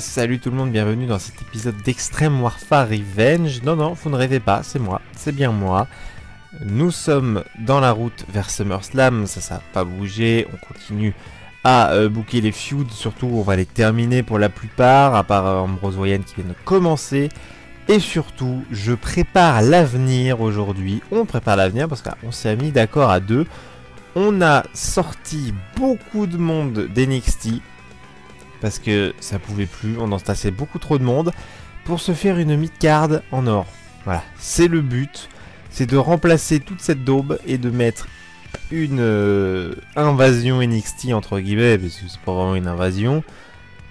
salut tout le monde, bienvenue dans cet épisode d'Extreme Warfare Revenge. Non, non, vous ne rêvez pas, c'est moi, c'est bien moi. Nous sommes dans la route vers SummerSlam, ça, ça n'a pas bougé, on continue à bouquer euh, booker les feuds, surtout on va les terminer pour la plupart, à part euh, Ambrose Wayne qui vient de commencer. Et surtout, je prépare l'avenir aujourd'hui, on prépare l'avenir parce qu'on s'est mis d'accord à deux. On a sorti beaucoup de monde d'NXT, parce que ça pouvait plus, on en tassait beaucoup trop de monde, pour se faire une mid-card en or. Voilà, c'est le but, c'est de remplacer toute cette daube et de mettre une euh, invasion NXT entre guillemets, parce que c'est pas vraiment une invasion,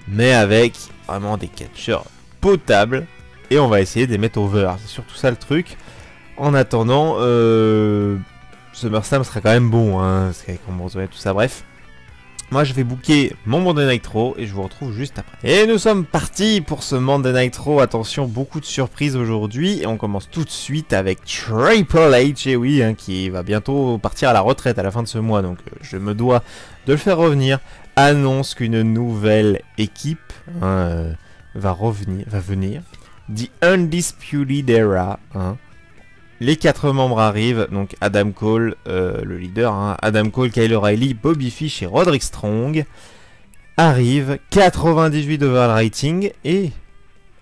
mais avec vraiment des catchers potables, et on va essayer de les mettre over, c'est surtout ça le truc. En attendant, euh, SummerSlam sera quand même bon, hein, parce qu'avec Ambrose tout ça, bref. Moi, je vais booker mon Monday Night Raw et je vous retrouve juste après. Et nous sommes partis pour ce Monday Night Raw. Attention, beaucoup de surprises aujourd'hui. Et on commence tout de suite avec Triple H, et oui, hein, qui va bientôt partir à la retraite à la fin de ce mois. Donc, euh, je me dois de le faire revenir. Annonce qu'une nouvelle équipe hein, euh, va revenir, va venir. The Undisputed Era, hein. Les quatre membres arrivent, donc Adam Cole, euh, le leader, hein. Adam Cole, Kyle O'Reilly, Bobby Fish et Roderick Strong arrivent, 98 de rating, et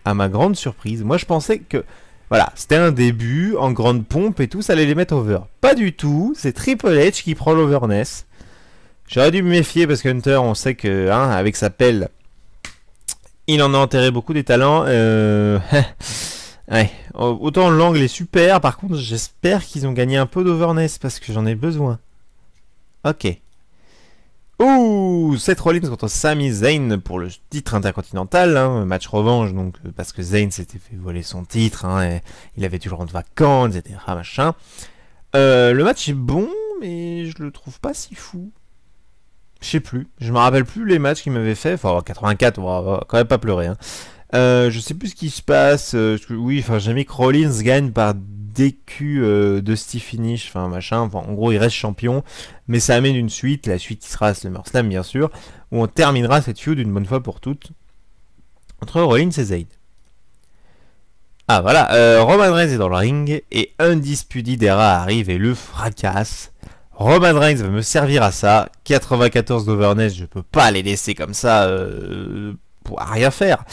à ma grande surprise, moi je pensais que, voilà, c'était un début, en grande pompe et tout, ça allait les mettre over. Pas du tout, c'est Triple H qui prend l'overness. J'aurais dû me méfier parce que Hunter, on sait que, hein, avec sa pelle, il en a enterré beaucoup des talents. Euh... Ouais, autant l'angle est super, par contre j'espère qu'ils ont gagné un peu d'overness parce que j'en ai besoin. Ok. Ouh, Seth Rollins contre Sami Zayn pour le titre intercontinental, hein, match revanche donc euh, parce que Zayn s'était fait voler son titre, hein, il avait dû le rendre vacant, etc. Machin. Euh, le match est bon, mais je le trouve pas si fou. Je sais plus, je me rappelle plus les matchs qu'il m'avait fait. Enfin, 84, on va quand même pas pleurer. Hein. Euh, je sais plus ce qui se passe. Euh, oui, enfin, Jamie Rollins gagne par DQ euh, de Steve Finish, enfin machin. en gros, il reste champion, mais ça amène une suite. La suite qui sera le SummerSlam, bien sûr, où on terminera cette feud une bonne fois pour toutes entre Rollins et Zayn. Ah voilà, Roman Reigns est dans le ring et Undisputed Era arrive et le fracasse. Roman Reigns va me servir à ça. 94 d'overness, je peux pas les laisser comme ça pour rien faire.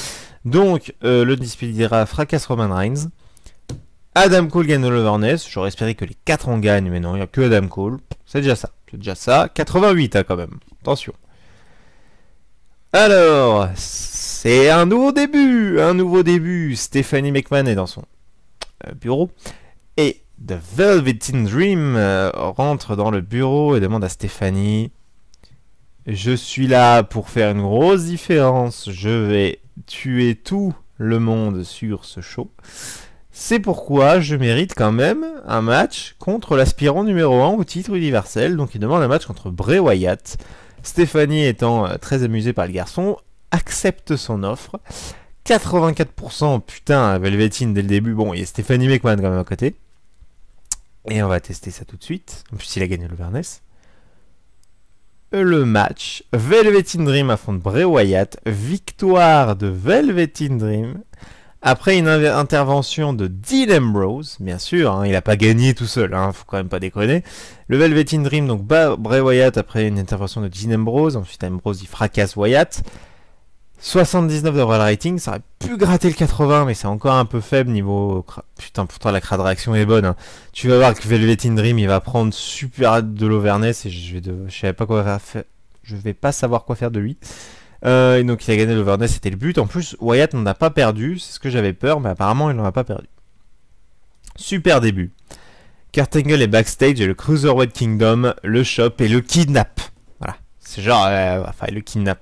Donc, euh, le le dira fracasse Roman Reigns. Adam Cole gagne le J'aurais espéré que les 4 en gagnent, mais non, il n'y a que Adam Cole. C'est déjà ça. C'est déjà ça. 88 hein, quand même. Attention. Alors, c'est un nouveau début. Un nouveau début. Stephanie McMahon est dans son euh, bureau. Et The Velveteen Dream euh, rentre dans le bureau et demande à Stéphanie « Je suis là pour faire une grosse différence. Je vais tuer tout le monde sur ce show. C'est pourquoi je mérite quand même un match contre l'aspirant numéro 1 au titre universel. Donc il demande un match contre Bray Wyatt. Stéphanie étant euh, très amusée par le garçon, accepte son offre. 84% putain Velvetine dès le début. Bon, il y a Stéphanie McMahon quand même à côté. Et on va tester ça tout de suite. En plus, il a gagné le le match. Velvet Dream affronte Bray Wyatt. Victoire de Velvet Dream. Après une intervention de Dean Ambrose, bien sûr, hein, il n'a pas gagné tout seul, hein, faut quand même pas déconner. Le Velvet Dream donc bat Bray Wyatt après une intervention de Dean Ambrose, ensuite Ambrose il fracasse Wyatt. 79 d'overall rating, ça aurait pu gratter le 80, mais c'est encore un peu faible niveau... Putain, pourtant la crade réaction est bonne. Hein. Tu vas voir que Velvet Dream, il va prendre super de l'overness et je vais je pas quoi faire... Je vais pas savoir quoi faire de lui. Euh, et donc il a gagné l'overness, c'était le but. En plus, Wyatt n'en a pas perdu, c'est ce que j'avais peur, mais apparemment il n'en a pas perdu. Super début. Kurt Angle est backstage et le Cruiserweight Kingdom le shop et le Kidnap. Voilà. C'est genre, euh, enfin, le Kidnap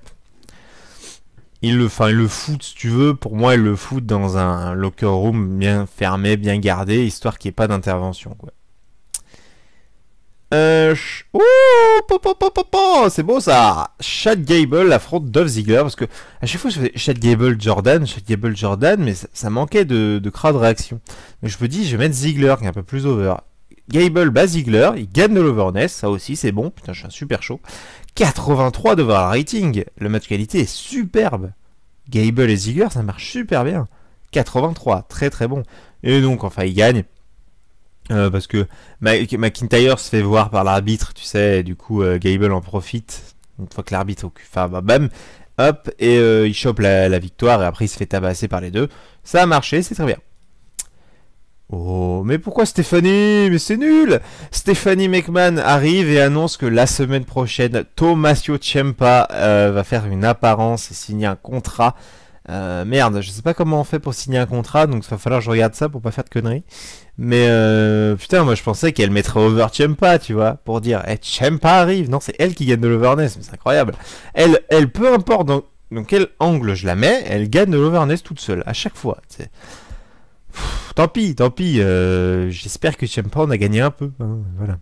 il le, fin, le fout, si tu veux. Pour moi, il le fout dans un locker room bien fermé, bien gardé, histoire qu'il n'y ait pas d'intervention, quoi. Euh, oh, c'est beau ça. Chad Gable affronte Dove Ziggler parce que à chaque fois je faisais Chad Gable Jordan, Chad Gable Jordan, mais ça, manquait de, de réaction. Mais je me dis, je vais mettre Ziggler qui est un peu plus over. Gable bat Ziggler, il gagne de l'overness, ça aussi c'est bon, putain je suis un super chaud. 83 de la rating. Le match qualité est superbe. Gable et Ziggler, ça marche super bien. 83, très très bon. Et donc, enfin, il gagne. Euh, parce que McIntyre se fait voir par l'arbitre, tu sais, et du coup, euh, Gable en profite. Une fois que l'arbitre occupe, enfin, bah, bam, hop, et euh, il chope la, la victoire, et après il se fait tabasser par les deux. Ça a marché, c'est très bien. Oh, mais pourquoi Stéphanie Mais c'est nul Stéphanie McMahon arrive et annonce que la semaine prochaine, Tomasio Ciampa euh, va faire une apparence et signer un contrat. Euh, merde, je sais pas comment on fait pour signer un contrat, donc ça va falloir que je regarde ça pour pas faire de conneries. Mais euh, putain, moi je pensais qu'elle mettrait over Ciampa, tu vois, pour dire eh, Ciampa arrive. Non, c'est elle qui gagne de l'overness, mais c'est incroyable. Elle, elle, peu importe dans, quel angle je la mets, elle gagne de l'overness toute seule, à chaque fois. tu sais tant pis, tant pis. Euh, j'espère que pas. on a gagné un peu. Hein, voilà.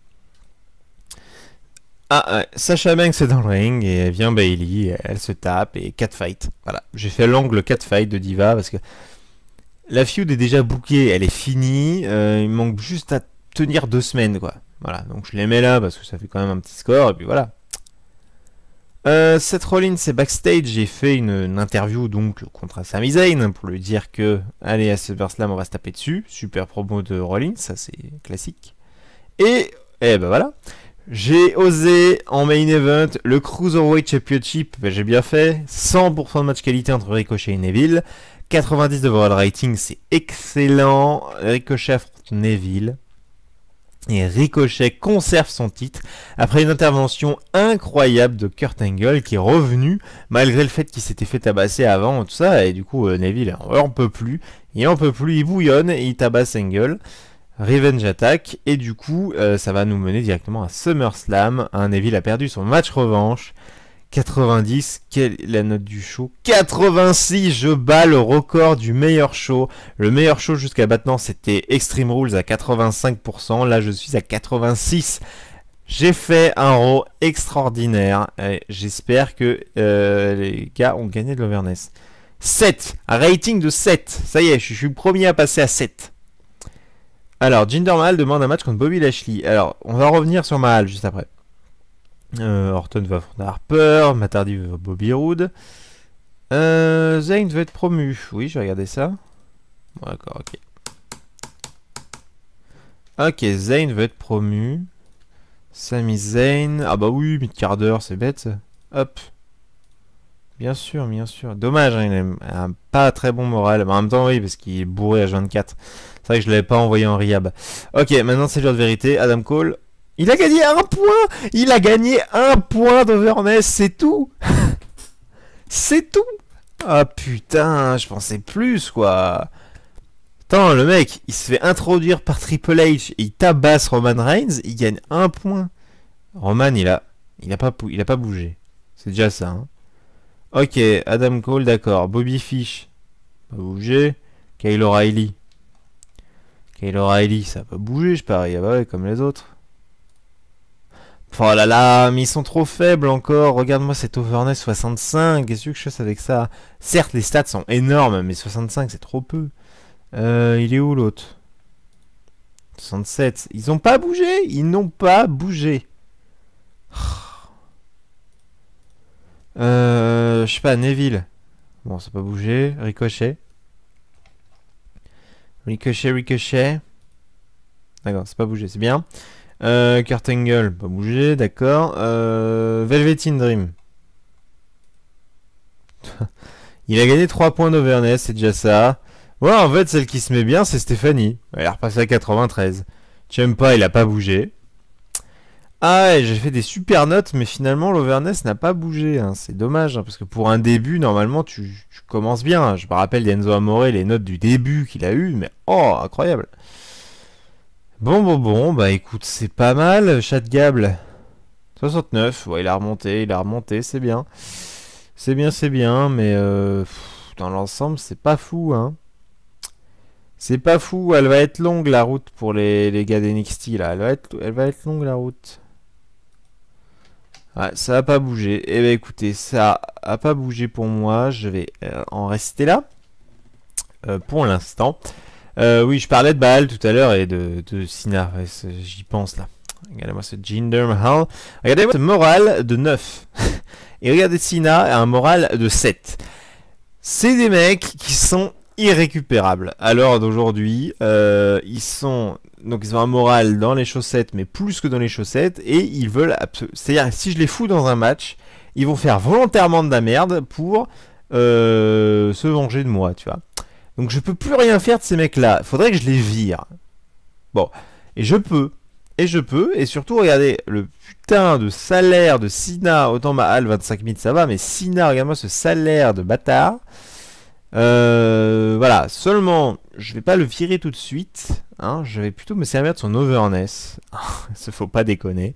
Ah, Sacha Banks est dans le ring et vient Bailey, elle se tape et 4 fight. Voilà, j'ai fait l'angle 4 fight de Diva parce que la feud est déjà bookée, elle est finie, euh, il manque juste à tenir deux semaines quoi. Voilà, donc je les mets là parce que ça fait quand même un petit score et puis voilà. Cette euh, Rollins c'est backstage, j'ai fait une, interview donc contre Sami Zayn pour lui dire que allez à ce là on va se taper dessus, super promo de Rollins, ça c'est classique. Et eh ben voilà, j'ai osé en main event le Cruiserweight Championship, ben, j'ai bien fait, 100% de match qualité entre Ricochet et Neville, 90 de world rating, c'est excellent, Ricochet affronte Neville, et Ricochet conserve son titre après une intervention incroyable de Kurt Angle qui est revenu malgré le fait qu'il s'était fait tabasser avant tout ça et du coup euh, Neville on peut plus, et on peut plus, il bouillonne et il tabasse Angle. Revenge attaque et du coup euh, ça va nous mener directement à SummerSlam. Hein, Neville a perdu son match revanche 90, quelle est la note du show 86, je bats le record du meilleur show. Le meilleur show jusqu'à maintenant, c'était Extreme Rules à 85%. Là, je suis à 86. J'ai fait un row extraordinaire. J'espère que euh, les gars ont gagné de l'overness. 7, un rating de 7. Ça y est, je suis le premier à passer à 7. Alors, Jinder Mahal demande un match contre Bobby Lashley. Alors, on va revenir sur Mahal juste après. Horton euh, va affronter Harper, Matardi va Bobby Roode. Euh, Zane va être promu. Oui, j'ai regardé ça. Bon, d'accord, ok. Ok, Zane va être promu. Sami Zane. Ah bah oui, mid quart d'heure, c'est bête. Hop. Bien sûr, bien sûr. Dommage, hein, il a un pas très bon moral. Mais bah, en même temps, oui, parce qu'il est bourré à 24. C'est vrai que je l'avais pas envoyé en riab. Ok, maintenant c'est l'heure de vérité. Adam Cole. Il a gagné un point Il a gagné un point d'Overness, c'est tout C'est tout Ah putain, je pensais plus, quoi Attends, le mec, il se fait introduire par Triple H, il tabasse Roman Reigns, il gagne un point. Roman, il a, il a, pas, il a pas bougé. C'est déjà ça. Hein. Ok, Adam Cole, d'accord. Bobby Fish, pas bougé. Kyle O'Reilly. Kyle O'Reilly, ça a pas bougé, je parie. Ah bah ouais, comme les autres. Oh là là, mais ils sont trop faibles encore. Regarde-moi cet overness 65. Qu'est-ce que je fais avec ça Certes, les stats sont énormes, mais 65, c'est trop peu. Euh, il est où l'autre 67. Ils n'ont pas bougé. Ils n'ont pas bougé. je sais pas, Neville. Bon, ça n'a pas bougé. Ricochet. Ricochet, ricochet. D'accord, c'est pas bougé, c'est bien. Euh, Angle, pas bougé, d'accord. Euh, Velveteen Dream. Il a gagné 3 points d'overness, c'est déjà ça. Ouais, en fait, celle qui se met bien, c'est Stéphanie. Elle est repassée à 93. pas, il a pas bougé. Ah j'ai fait des super notes, mais finalement, l'overness n'a pas bougé. Hein. C'est dommage, hein, parce que pour un début, normalement, tu, tu commences bien. Je me rappelle d'Enzo Amore, les notes du début qu'il a eues, mais oh, incroyable. Bon, bon, bon, bah écoute, c'est pas mal, chat de gable. 69, ouais, il a remonté, il a remonté, c'est bien. C'est bien, c'est bien, mais euh, dans l'ensemble, c'est pas fou, hein. C'est pas fou, elle va être longue la route pour les, les gars d'NXT, là. Elle va, être, longue la route. Ouais, ça va pas bouger. et eh bah ben, écoutez, ça a pas bougé pour moi, je vais euh, en rester là. Euh, pour l'instant. Euh, oui, je parlais de Baal tout à l'heure et de, Sina. J'y pense là. Regardez-moi ce Jinder Mahal. Regardez-moi ce moral de 9. et regardez Sina a un moral de 7. C'est des mecs qui sont irrécupérables. Alors d'aujourd'hui, euh, ils sont donc ils ont un moral dans les chaussettes, mais plus que dans les chaussettes, et ils veulent c'est-à-dire si je les fous dans un match, ils vont faire volontairement de la merde pour euh, se venger de moi, tu vois. Donc je peux plus rien faire de ces mecs-là. il Faudrait que je les vire. Bon. Et je peux. Et je peux. Et surtout, regardez, le putain de salaire de Sina. Autant Mahal, 25 000, ça va. Mais Sina, regarde-moi ce salaire de bâtard. Euh, voilà. Seulement, je vais pas le virer tout de suite. Hein. Je vais plutôt me servir de son overness. Ça faut pas déconner.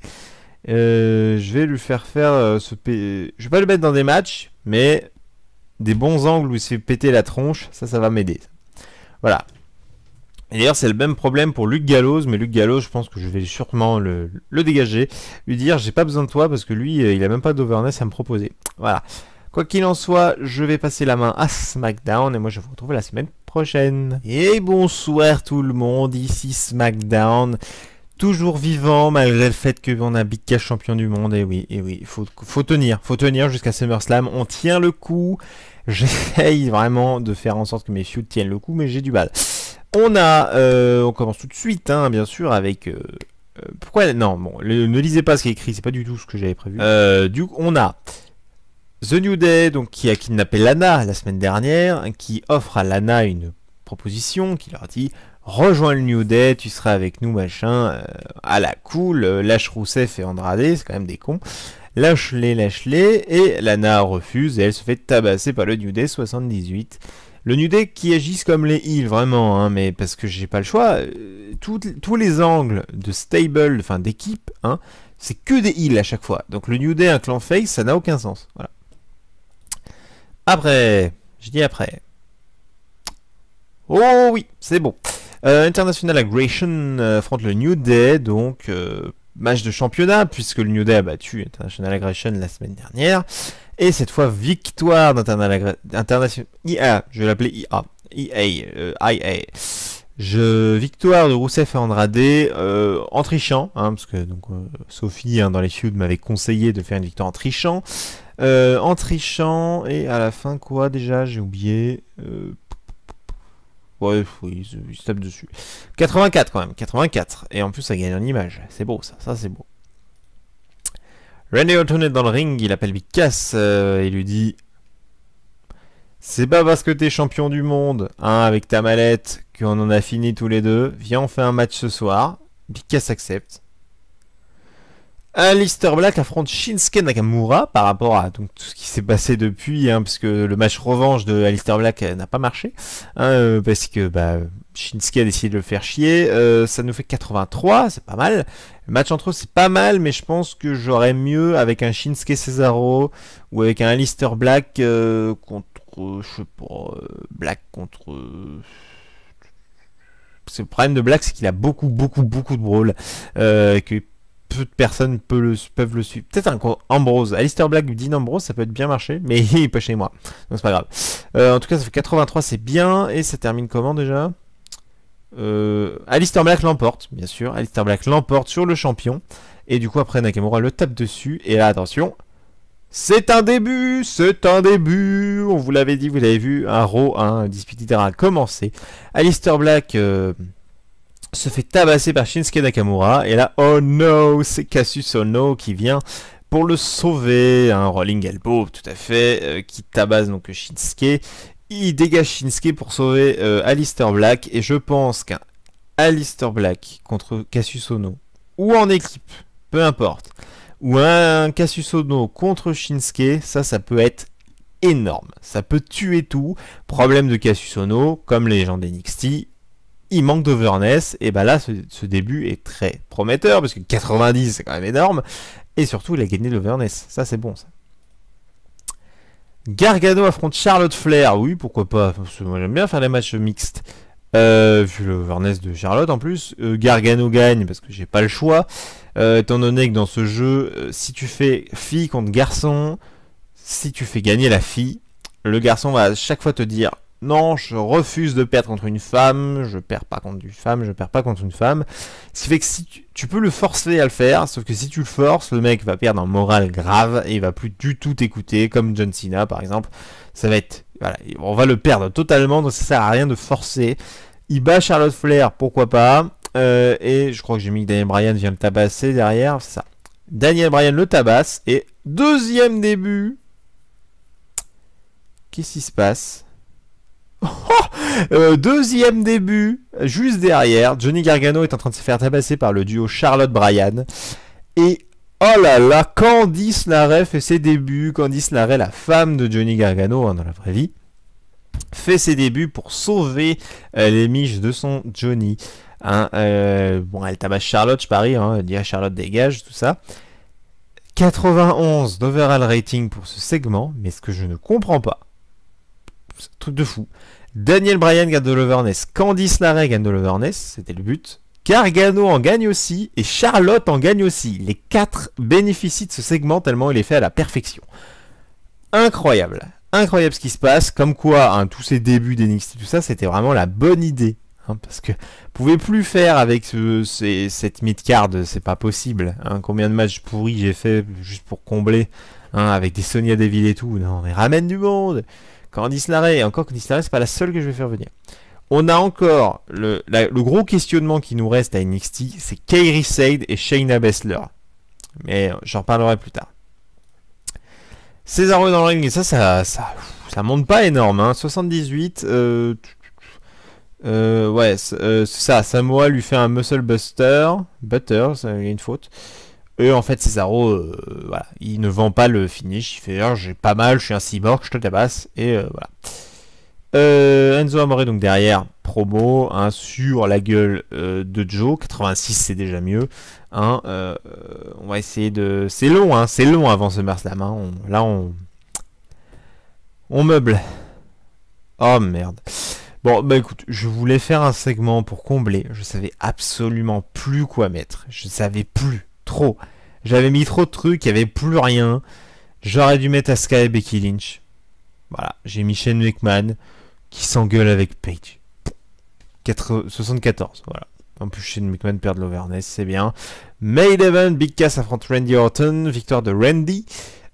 Euh, je vais lui faire faire euh, ce... P... Je vais pas le mettre dans des matchs, mais des bons angles où il s'est pété péter la tronche, ça, ça va m'aider. Voilà. Et d'ailleurs, c'est le même problème pour Luc Gallows, mais Luc Gallows, je pense que je vais sûrement le, dégager, lui dire j'ai pas besoin de toi parce que lui, euh, il a même pas d'overness à me proposer. Voilà. Quoi qu'il en soit, je vais passer la main à SmackDown et moi je vous retrouve la semaine prochaine. Et bonsoir tout le monde, ici SmackDown toujours vivant malgré le fait qu'on a Big Cash champion du monde. Et oui, et oui, faut, faut tenir, faut tenir jusqu'à SummerSlam. On tient le coup. J'essaye vraiment de faire en sorte que mes feuds tiennent le coup, mais j'ai du mal. On a, euh, on commence tout de suite, hein, bien sûr, avec. Euh, euh, pourquoi Non, bon, ne lisez pas ce qui est écrit, c'est pas du tout ce que j'avais prévu. du coup, on a The New Day, donc qui a kidnappé Lana la semaine dernière, qui offre à Lana une proposition, qui leur dit rejoins le New Day, tu seras avec nous, machin, à la cool, lâche Rousseff et Andrade, c'est quand même des cons. Lâche-les, lâche-les, et Lana refuse et elle se fait tabasser par le New Day 78. Le New Day qui agisse comme les îles vraiment, hein, mais parce que j'ai pas le choix, euh, tous les angles de stable, enfin d'équipe, hein, c'est que des îles à chaque fois. Donc le New Day, un clan face, ça n'a aucun sens. Voilà. Après, je dis après. Oh oui, c'est bon. Euh, International Aggression euh, affronte le New Day, donc match de championnat, puisque le New Day a battu International Aggression la semaine dernière. Et cette fois, victoire d'International IA, je vais l'appeler IA. IA, euh, IA. Je, victoire de Rousseff et Andrade euh, en trichant, hein, parce que donc, euh, Sophie hein, dans les feuds m'avait conseillé de faire une victoire en trichant. en trichant, et à la fin, quoi déjà J'ai oublié. Ouais, il se tape dessus. 84 quand même, 84. Et en plus, ça gagne en image. C'est beau ça, ça c'est beau. Randy Orton est dans le ring, il appelle Big Cass, il euh, lui dit C'est pas parce que t'es champion du monde, hein, avec ta mallette, qu'on en a fini tous les deux. Viens, on fait un match ce soir. Big Cass accepte. Alistair Black affronte Shinsuke Nakamura par rapport à donc, tout ce qui s'est passé depuis, hein, parce le match revanche de Alistair Black euh, n'a pas marché, hein, euh, parce que bah, Shinsuke a décidé de le faire chier. Euh, ça nous fait 83, c'est pas mal. Le match entre eux, c'est pas mal, mais je pense que j'aurais mieux avec un Shinsuke Cesaro ou avec un Alistair Black contre, je sais pas, Black contre le problème de Black, c'est qu'il a beaucoup, beaucoup, beaucoup de brawls, peu de personnes peuvent le, suivre. Peut-être un Ambrose. Alistair Black, dit Ambrose, ça peut être bien marché, mais il est pas chez moi. Donc c'est pas grave. Euh, en tout cas, ça fait 83, c'est bien. Et ça termine comment déjà euh, Alistair Black l'emporte, bien sûr. Alistair Black l'emporte sur le champion. Et du coup, après, Nakamura le tape dessus. Et là, attention. C'est un début, c'est un début. On vous l'avait dit, vous l'avez vu, un Raw, un dispute a commencé. Alistair Black... Euh, se fait tabasser par Shinsuke Nakamura. Et là, oh no, c'est Cassius Ono oh qui vient pour le sauver. Un rolling elbow, tout à fait, euh, qui tabasse donc Shinsuke. Il dégage Shinsuke pour sauver euh, Alistair Black. Et je pense qu'un Alistair Black contre Cassius Ono, oh ou en équipe, peu importe, ou un Cassius Ono oh contre Shinsuke, ça, ça peut être énorme. Ça peut tuer tout. Problème de Cassius Ono, comme les gens NXT il manque d'overness. Et bah là, ce, début est très prometteur, parce que 90, c'est quand même énorme. Et surtout, il a gagné l'overness. Ça, c'est bon, ça. Gargano affronte Charlotte Flair. Oui, pourquoi pas. Parce que moi, j'aime bien faire les matchs mixtes. Euh, vu l'overness de Charlotte en plus. Euh, Gargano gagne, parce que j'ai pas le choix. Euh, étant donné que dans ce jeu, si tu fais fille contre garçon, si tu fais gagner la fille, le garçon va à chaque fois te dire non, je refuse de perdre contre une femme, je perds pas contre une femme, je perds pas contre une femme. Ce qui fait que si tu, peux le forcer à le faire, sauf que si tu le forces, le mec va perdre un moral grave et il va plus du tout t'écouter, comme John Cena par exemple. Ça va être, voilà, on va le perdre totalement, donc ça sert à rien de forcer. Il bat Charlotte Flair, pourquoi pas. Euh, et je crois que j'ai mis que Daniel Bryan vient le tabasser derrière, ça. Daniel Bryan le tabasse et deuxième début. Qu'est-ce qui se passe Oh euh, deuxième début, juste derrière, Johnny Gargano est en train de se faire tabasser par le duo Charlotte Bryan. Et oh là là, Candice Larrey fait ses débuts. Candice Larrey, la femme de Johnny Gargano hein, dans la vraie vie, fait ses débuts pour sauver euh, les miches de son Johnny. Hein. Euh, bon, elle tabasse Charlotte, je parie. Hein, elle dit à ah, Charlotte dégage, tout ça. 91 d'overall rating pour ce segment, mais ce que je ne comprends pas, truc de fou. Daniel Bryan gagne de l'overness. Candice Larray gagne de l'overness. C'était le but. Cargano en gagne aussi. Et Charlotte en gagne aussi. Les quatre bénéficient de ce segment tellement il est fait à la perfection. Incroyable. Incroyable ce qui se passe. Comme quoi, hein, tous ces débuts d'NXT, tout ça, c'était vraiment la bonne idée. Hein, parce que vous pouvez plus faire avec ce, cette mid-card, c'est pas possible. Hein. Combien de matchs pourris j'ai fait juste pour combler avec des Sonia Deville et tout. Non, mais ramène du monde. Candice et encore Candice Larrey, c'est pas la seule que je vais faire venir. On a encore le, gros questionnement qui nous reste à NXT, c'est Kairi Sade et Shayna Baszler. Mais j'en reparlerai plus tard. Cesaro dans le ring, et ça, ça, ça, monte pas énorme. 78, hein. euh, euh, ouais, euh, ça, Samoa lui fait un muscle buster, butter, il y a une faute. Eux, en fait, Cesaro, euh, voilà, il ne vend pas le finish. Il fait ah, j'ai pas mal, je suis un cyborg, je te tabasse. Et euh, voilà. Euh, Enzo Amore, donc derrière, promo hein, sur la gueule de Joe. 86, c'est déjà mieux. Hein, on va essayer de. C'est long, hein, c'est long avant ce Marslam, Hein, Là, on. On meuble. Oh merde. Bon, bah écoute, je voulais faire un segment pour combler. Je savais absolument plus quoi mettre. Je savais plus. J'avais mis trop de trucs, il n'y avait plus rien. J'aurais dû mettre Asuka et Becky Lynch. Voilà, j'ai mis Shane McMahon qui s'engueule avec Paige. 74, voilà. En plus, Shane McMahon perd l'overness, c'est bien. May 11, Big Cass affronte Randy Orton, victoire de Randy.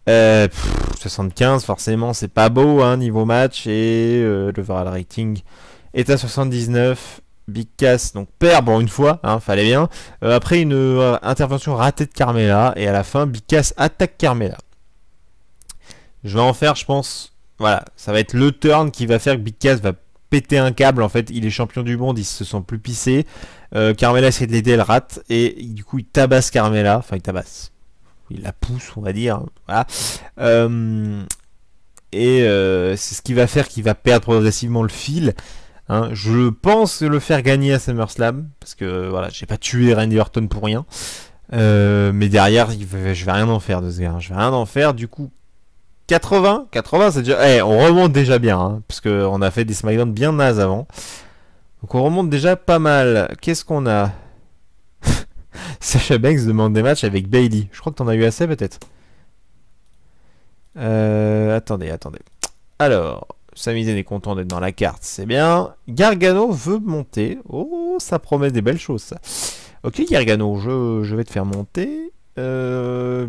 75, euh, forcément, c'est pas beau hein, niveau match. Et euh, le le rating est à 79. Big Cass donc perd bon une fois, hein, fallait bien. Euh, après une euh, intervention ratée de Carmela et à la fin Big Cass attaque Carmela. Je vais en faire, je pense. Voilà, ça va être le turn qui va faire que Big Cass va péter un câble. En fait, il est champion du monde, il se sent plus pissé, euh, Carmela essaie de l'aider, elle rate et du coup il tabasse Carmela. Enfin, il tabasse. Il la pousse, on va dire. Hein, voilà. et c'est ce qui va faire qu'il va perdre progressivement le fil. Hein, je pense le faire gagner à SummerSlam, parce que voilà, j'ai pas tué Randy Orton pour rien. Euh, mais derrière, je vais rien en faire de ce gars. Hein. je vais rien en faire. Du coup, 80, 80, c'est déjà. Eh, on remonte déjà bien, hein, parce qu'on a fait des SmackDown bien naze avant. Donc on remonte déjà pas mal. Qu'est-ce qu'on a Sacha Banks demande des matchs avec Bailey. Je crois que t'en as eu assez peut-être. Euh, attendez, attendez. Alors, Samizen est content d'être dans la carte, c'est bien. Gargano veut monter. Oh, ça promet des belles choses, ça. Ok, Gargano, je, vais te faire monter. Euh,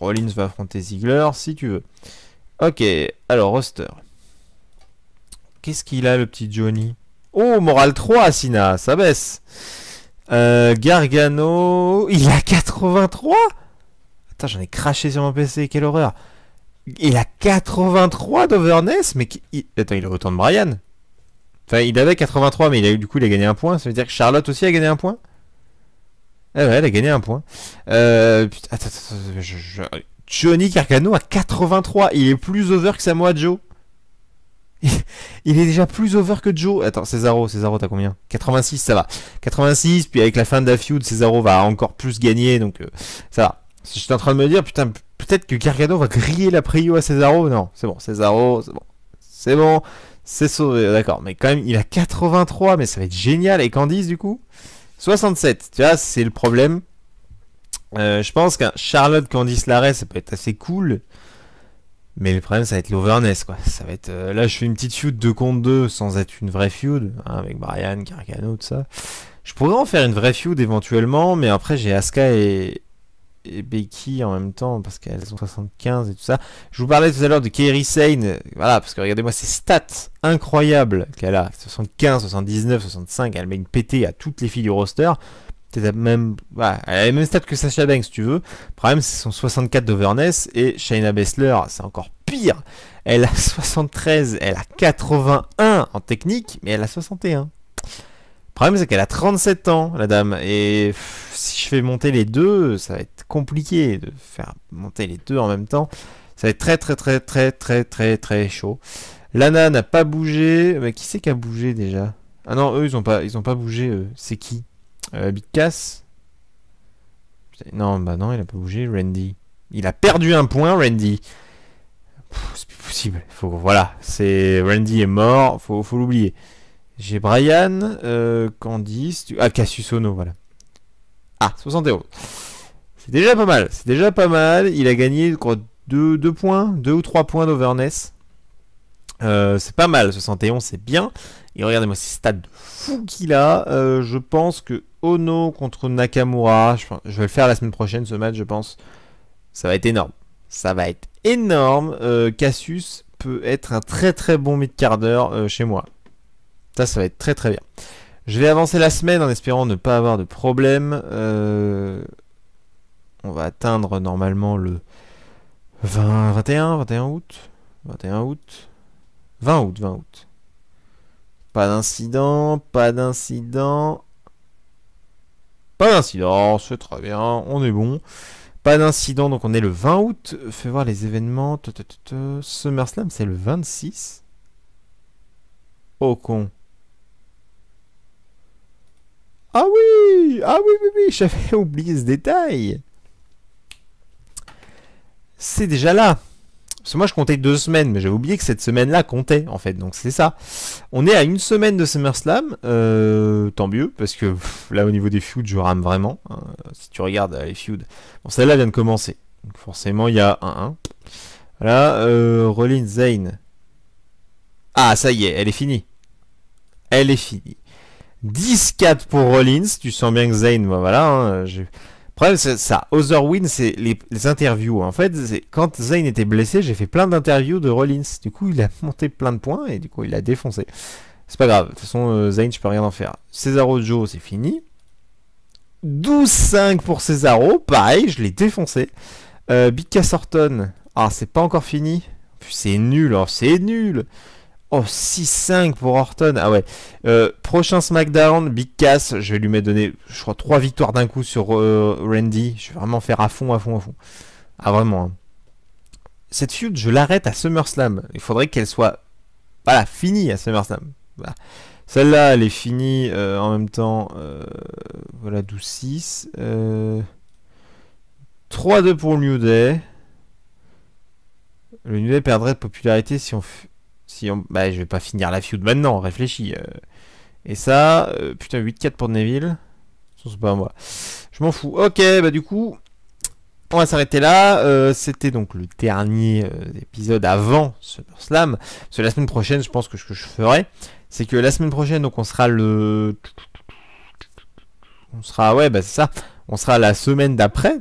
Rollins va affronter Ziggler, si tu veux. Ok, alors, roster. Qu'est-ce qu'il a, le petit Johnny Oh, moral 3, Sina, ça baisse. Euh, Gargano, il a 83 Attends, j'en ai craché sur mon PC, quelle horreur. Il a 83 d'overness, mais qui. attends, il retourne de Brian. Enfin, il avait 83, mais il a eu du coup, il a gagné un point. Ça veut dire que Charlotte aussi a gagné un point. Ah ouais, elle a gagné un point. Euh, attends, attends, Johnny Carcano a 83. Il est plus over que Samoa Joe. il est déjà plus over que Joe. Attends, Cesaro, Cesaro, t'as combien 86, ça va. 86, puis avec la fin de la feud, Cesaro va encore plus gagner, donc euh, ça va. Je suis en train de me dire, putain, peut-être que Gargano va griller la prio à Cesaro. Non, c'est bon, Cesaro, c'est bon. C'est bon, c'est sauvé, d'accord. Mais quand même, il a 83, mais ça va être génial. Et Candice, du coup 67, tu vois, c'est le problème. Euh, je pense qu'un Charlotte Candice Larrey, ça peut être assez cool. Mais le problème, ça va être l'overness, quoi. Ça va être, euh, là, je fais une petite feud 2 contre 2 sans être une vraie feud, hein, avec Brian, Gargano, tout ça. Je pourrais en faire une vraie feud éventuellement, mais après, j'ai Asuka et, et Becky en même temps parce qu'elles ont 75 et tout ça. Je vous parlais tout à l'heure de Kerry Sane, voilà, parce que regardez-moi ces stats incroyables qu'elle a 75, 79, 65, elle met une pétée à toutes les filles du roster. même, elle a les mêmes stats que Sasha Banks, si tu veux. Le problème, c'est son 64 d'overness et Shayna Bessler, c'est encore pire. Elle a 73, elle a 81 en technique, mais elle a 61 problème, c'est qu'elle a 37 ans, la dame. Et si je fais monter les deux, ça va être compliqué de faire monter les deux en même temps. Ça va être très, très, très, très, très, très, très chaud. Lana n'a pas bougé. Mais qui c'est qui a bougé déjà Ah non, eux, ils n'ont pas, ont pas bougé. C'est qui euh, Big Cass Non, bah non, il n'a pas bougé. Randy. Il a perdu un point, Randy. c'est plus possible. voilà, c'est Randy est mort, faut, faut l'oublier. J'ai Brian, euh, Candice, ah Cassius Ono, voilà. Ah, 61. C'est déjà pas mal, c'est déjà pas mal. Il a gagné 2 points, deux ou 3 points d'overness. Euh, c'est pas mal, 71, c'est bien. Et regardez-moi ces stats de fou qu'il a. Euh, je pense que Ono contre Nakamura, je, vais le faire la semaine prochaine ce match, je pense. Ça va être énorme. Ça va être énorme. Cassius peut être un très très bon mid-quart d'heure chez moi. Ça, ça va être très très bien. Je vais avancer la semaine en espérant ne pas avoir de problème. Euh, on va atteindre normalement le 20, 21, 21 août. 21 août. 20 août, 20 août. Pas d'incident, pas d'incident. Pas d'incident, c'est très bien, on est bon. Pas d'incident, donc on est le 20 août. Fais voir les événements. Slam, c'est le 26. Oh con. Ah oui Ah oui, oui, oui, j'avais oublié ce détail C'est déjà là parce que moi je comptais deux semaines, mais j'avais oublié que cette semaine-là comptait en fait, donc c'est ça. On est à une semaine de SummerSlam, euh, tant mieux, parce que là au niveau des feuds je rame vraiment. Hein. Si tu regardes euh, les feuds, bon celle-là vient de commencer, donc forcément il y a un Voilà, euh, Là, Zane. Ah ça y est, elle est finie. Elle est finie. 10-4 pour Rollins. Tu sens bien que Zayn, bah, voilà. Le hein, problème, c'est ça. Other win, c'est les, interviews. En fait, quand Zayn était blessé, j'ai fait plein d'interviews de Rollins. Du coup, il a monté plein de points et du coup, il a défoncé. C'est pas grave. De toute façon, euh, Zayn, je peux rien en faire. Cesaro Joe, c'est fini. 12-5 pour Cesaro. Pareil, je l'ai défoncé. Euh, Big Ah, c'est pas encore fini. C'est nul, oh, c'est nul. Oh, 6-5 pour Orton. Ah ouais. Euh, prochain SmackDown, Big Cass. Je vais lui mettre donné, je crois, 3 victoires d'un coup sur euh, Randy. Je vais vraiment faire à fond, à fond, à fond. Ah, vraiment. Hein. Cette feud, je l'arrête à SummerSlam. Il faudrait qu'elle soit. Voilà, finie à SummerSlam. Bah, celle-là, elle est finie euh, en même temps. voilà, 12-6. 3-2 pour New Day. Le New Day perdrait de popularité si on. Si on... Bah, je vais pas finir la feud maintenant, réfléchis. Euh. Et ça, euh, putain, 8-4 pour Neville. C'est pas moi. Je m'en fous. Ok, bah du coup, on va s'arrêter là. Euh, c'était donc le dernier épisode avant SummerSlam. Parce que la semaine prochaine, je pense que ce que je ferai, c'est que la semaine prochaine, donc on sera le... On sera, ouais, bah c'est ça. On sera la semaine d'après,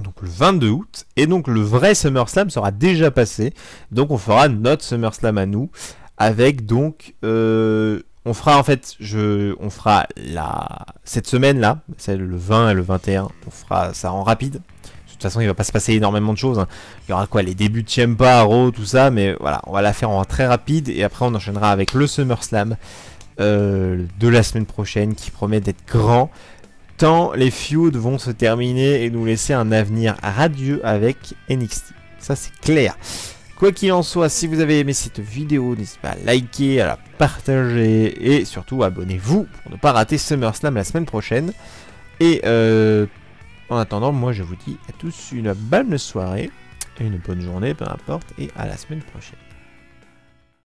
donc le 22 août, et donc le vrai SummerSlam sera déjà passé, donc on fera notre SummerSlam à nous, avec donc, euh, on fera en fait, je, on fera la, cette semaine là, c'est le 20 et le 21, on fera ça en rapide, de toute façon, il va pas se passer énormément de choses. Hein. Il y aura quoi Les débuts de Chempa, Raw, tout ça. Mais voilà, on va la faire en très rapide. Et après, on enchaînera avec le SummerSlam euh, de la semaine prochaine qui promet d'être grand les feuds vont se terminer et nous laisser un avenir radieux avec NXT. Ça, c'est clair. Quoi qu'il en soit, si vous avez aimé cette vidéo, n'hésitez pas à liker, à la partager et surtout abonnez-vous pour ne pas rater SummerSlam la semaine prochaine. Et euh, en attendant, moi je vous dis à tous une bonne soirée, une bonne journée, peu importe, et à la semaine prochaine.